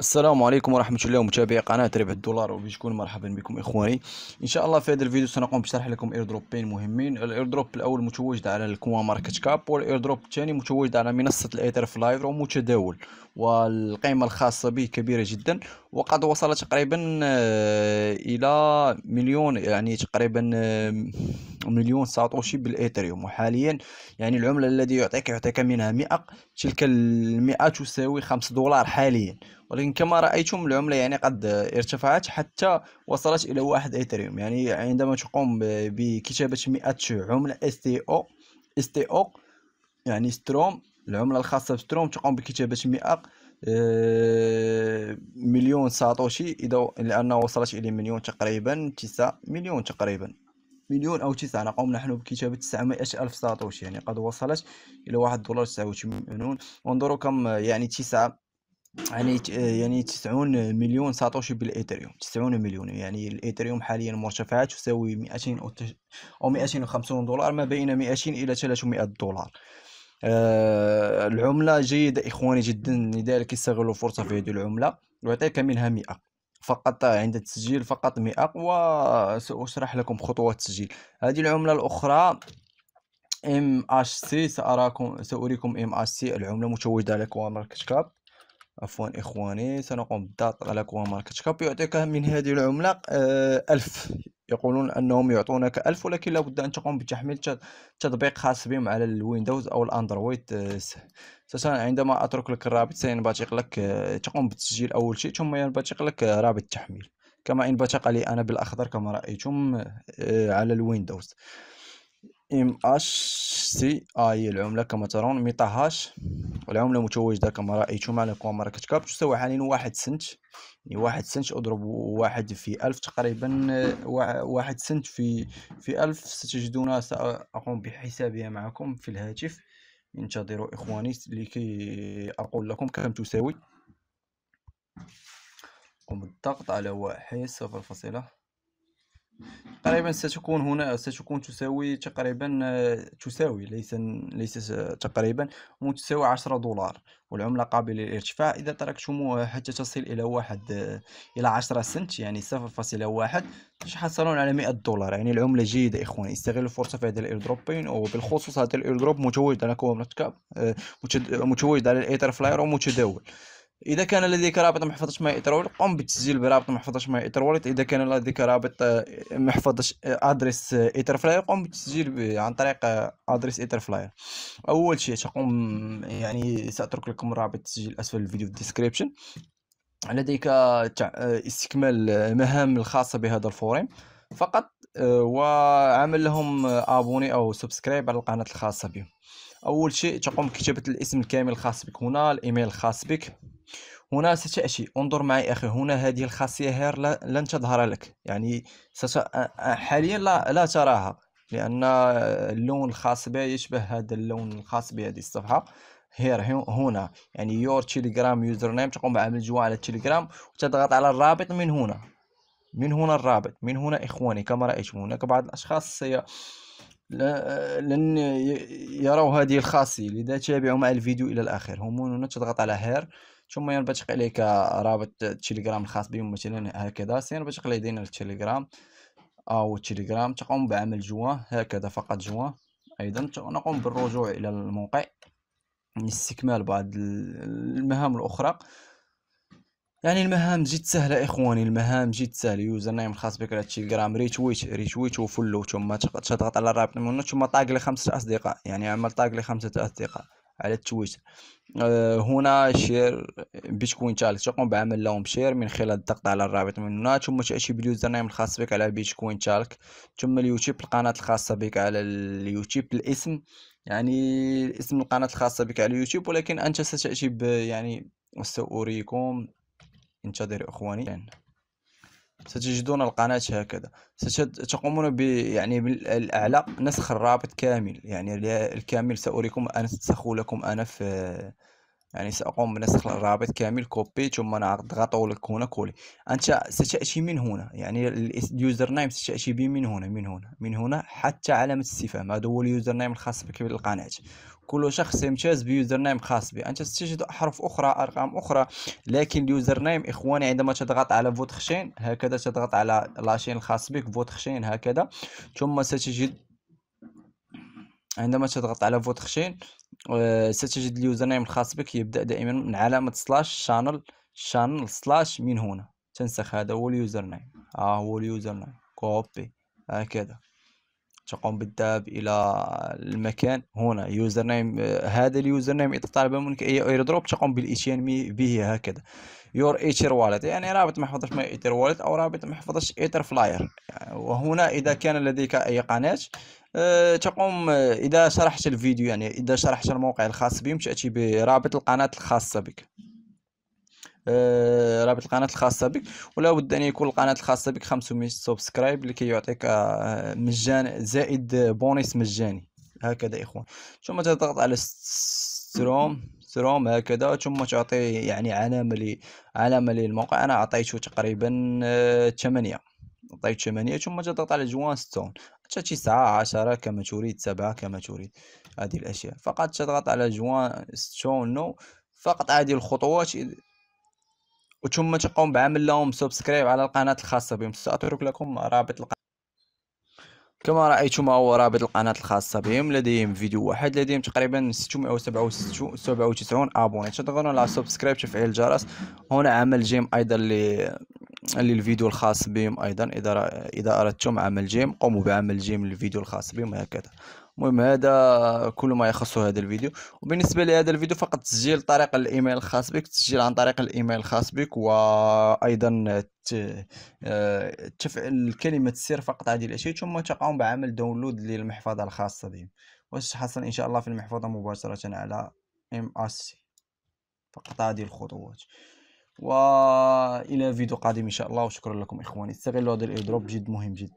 السلام عليكم ورحمة الله متابعي قناة ربح الدولار وبيشكون مرحبا بكم إخواني إن شاء الله في هذا الفيديو سنقوم بشرح لكم إيردروبين مهمين الإيردروب الأول متواجد على الكوان ماركت كاب والإيردروب الثاني متواجد على منصة الايتر فلاير ومتداول والقيمة الخاصة به كبيرة جدا وقد وصل تقريبا آه، إلى مليون يعني تقريبا آه، مليون ساتوشي بالإيثريوم وحاليا يعني العملة الذي يعطيك يعطيك منها 100 تلك المئة تساوي 5 دولار حاليا ولكن كما رأيتم العملة يعني قد ارتفعت حتى وصلت إلى واحد إيثريوم يعني عندما تقوم بكتابة 100 عملة اس اس تي او تي او يعني ستروم العملة الخاصة بستروم تقوم بكتابة 100 آه، مليون ساتوشي إذا لأنه وصلت إلى مليون تقريبا 9 مليون تقريبا مليون أو 9 نقوم نحن بكتابة 900 ألف ساتوشي يعني قد وصلت إلى واحد دولار 89 انظروا كم يعني 9 يعني آه، يعني 90 مليون ساتوشي بالايثريوم 90 مليون يعني الايثريوم حاليا مرتفعات تساوي 200 او 250 دولار ما بين 200 الى 300 دولار آه العملة جيدة إخواني جدا لذلك استغلوا الفرصة في هذه العملة يعطيك منها 100 فقط عند التسجيل فقط 100 وسأشرح لكم خطوات التسجيل هذه العملة الأخرى ام اش سي ساراكم ساريكم ام اش سي العمله متوجده على كوان كاب عفوا اخواني سنقوم بالضغط على ماركت كاب يعطيك من هذه العمله آه ألف يقولون انهم يعطونك ألف ولكن لابد ان تقوم بتحميل تطبيق خاص بهم على الويندوز او الاندرويد اساسا آه، عندما اترك لك الرابط سينبثق لك آه، تقوم بالتسجيل اول شيء ثم ينبثق لك آه، رابط التحميل كما انبثق لي انا بالاخضر كما رايتم على الويندوز ام اش سي اي العمله كما ترون ميتا هاش العمله متوجده كما رايتم على كومارا كاب تساوي حاليا واحد سنت يعني واحد سنت اضرب واحد في الف تقريبا واحد سنت في في الف ستجدون ساقوم بحسابها معكم في الهاتف انتظروا اخواني لكي اقول لكم كم تساوي قم بالضغط على واحد صفر فاصله تقريبا ستكون هنا ستكون تساوي تقريبا آه، تساوي ليس ليس تقريبا متساوي 10 دولار والعملة قابلة للارتفاع إذا تركتموها حتى تصل إلى واحد آه، إلى 10 سنت يعني 0.1 تحصلون على 100 دولار يعني العملة جيدة إخواني استغلوا الفرصة في هذا الايردروبين وبالخصوص هذا الايردروب متواجد على كوم آه، متواجد على الايتر فلاير ومتداول اذا كان لديك رابط محفظه ماي ايتروليت قم بتسجيل برابط محفظه ماي ايتروليت اذا كان لديك رابط آه، محفظه آه، ادريس ايترفلاير آه، قم بتسجيل عن طريق ادريس ايترفلاير اول شيء تقوم يعني ساترك لكم رابط التسجيل اسفل الفيديو في الديسكريبشن لديك استكمال المهام الخاصه بهذا الفورم فقط وعمل لهم ابوني او سبسكرايب على القناه الخاصه بهم اول شيء تقوم بكتابه الاسم الكامل الخاص بك هنا الايميل الخاص بك هنا ستأتي انظر معي أخي هنا هذه الخاصية هير لن تظهر لك يعني ست... حاليا لا, لا تراها لأن اللون الخاص بها يشبه هذا اللون الخاص بهذه الصفحة هير هنا يعني يور تيليجرام يوزر نيم تقوم بعمل جوا على تيليجرام وتضغط على الرابط من هنا من هنا الرابط من هنا إخواني كما رأيتم هناك بعض الأشخاص سي... لن يروا هذه الخاصية لذا تابعوا مع الفيديو إلى الآخر هم هنا تضغط على هير ثم ينبثق عليك رابط التليجرام الخاص بهم مثلا هكذا سينبثق دينا التليجرام او التليجرام تقوم بعمل جوا هكذا فقط جوا ايضا نقوم بالرجوع الى الموقع لاستكمال بعض المهام الاخرى يعني المهام جد سهله اخواني المهام جد سهله يوزر نيم الخاص بك على التليجرام ريتويت ريتويت وفولو ثم تضغط على الرابط منه ثم طاق لي خمسه اصدقاء يعني عمل طاق لي خمسه اصدقاء على التويتر آه، هنا شير بيتكوين تالك تقوم بعمل لهم شير من خلال الضغط على الرابط من هنا ثم تأتي باليوزر نيم الخاص بك على بيتكوين تالك ثم اليوتيوب القناة الخاصة بك على اليوتيوب الاسم يعني اسم القناة الخاصة بك على اليوتيوب ولكن أنت ستأتي يعني وسأريكم انتظر إخواني ستجدون القناة هكذا ستقومون ب يعني بالأعلى نسخ الرابط كامل يعني الكامل سأريكم أن لكم أنا في يعني سأقوم بنسخ الرابط كامل كوبي ثم أنا أضغط لك هنا كولي أنت ستأتي من هنا يعني اليوزر نيم ستأتي به من هنا من هنا من هنا حتى علامة استفهام هذا هو اليوزر نيم الخاص بك بالقناة كل شخص يمتاز بيوزر نيم خاص به أنت ستجد أحرف أخرى أرقام أخرى لكن اليوزر نيم إخواني عندما تضغط على فوتخشين هكذا تضغط على لاشين الخاص بك فوتخشين هكذا ثم ستجد عندما تضغط على فوتخشين آه، ستجد اليوزر نيم الخاص بك يبدا دائما من علامه سلاش شانل شانل سلاش من هنا تنسخ هذا هو اليوزر نيم ها آه هو اليوزر نيم كوبي هكذا تقوم بالذهاب الى المكان هنا يوزر نيم آه، هذا اليوزر نيم اذا طلب منك اي اير دروب تقوم بالاتيان به هكذا يور ايتر والت يعني رابط محفظه ايتر ايثر والت او رابط محفظه ايتر يعني فلاير وهنا اذا كان لديك اي قناه أه، تقوم أه، اذا شرحت الفيديو يعني اذا شرحت الموقع الخاص بهم تاتي برابط القناه الخاصه بك آه، رابط القناة الخاصة بك ولا بد أن يكون القناة الخاصة بك 500 سبسكرايب لكي يعطيك أه، مجان زائد بونص مجاني هكذا إخوان ثم تضغط على ستروم ستروم هكذا ثم تعطي يعني علامة لي علامة للموقع أنا أعطيته تقريبا ثمانية آه، أعطيت ثم تضغط على جوان ستون تسعة عشرة كما تريد سبعة كما تريد هذه الأشياء فقط تضغط على جوان ستون نو فقط هذه الخطوات وثم تقوم بعمل لهم سبسكرايب على القناة الخاصة بهم سأترك لكم رابط القناة كما رأيتم هو رابط القناة الخاصة بهم لديهم فيديو واحد لديهم تقريبا 697 أبوني تضغطون على سبسكرايب تفعيل الجرس هنا عمل جيم أيضا للفيديو الخاص بهم ايضا اذا اذا اردتم عمل جيم قوموا بعمل جيم للفيديو الخاص بهم هكذا المهم هذا كل ما يخص هذا الفيديو وبالنسبه لهذا الفيديو فقط تسجيل طريق الايميل الخاص بك تسجيل عن طريق الايميل الخاص بك وايضا تفعل كلمه السر فقط هذه الاشياء ثم تقوم بعمل داونلود للمحفظه الخاصه بهم وستحصل ان شاء الله في المحفظه مباشره على ام اس فقط هذه الخطوات والى فيديو قادم ان شاء الله وشكرا لكم اخواني استغلوا هذا الايردروب جد مهم جدا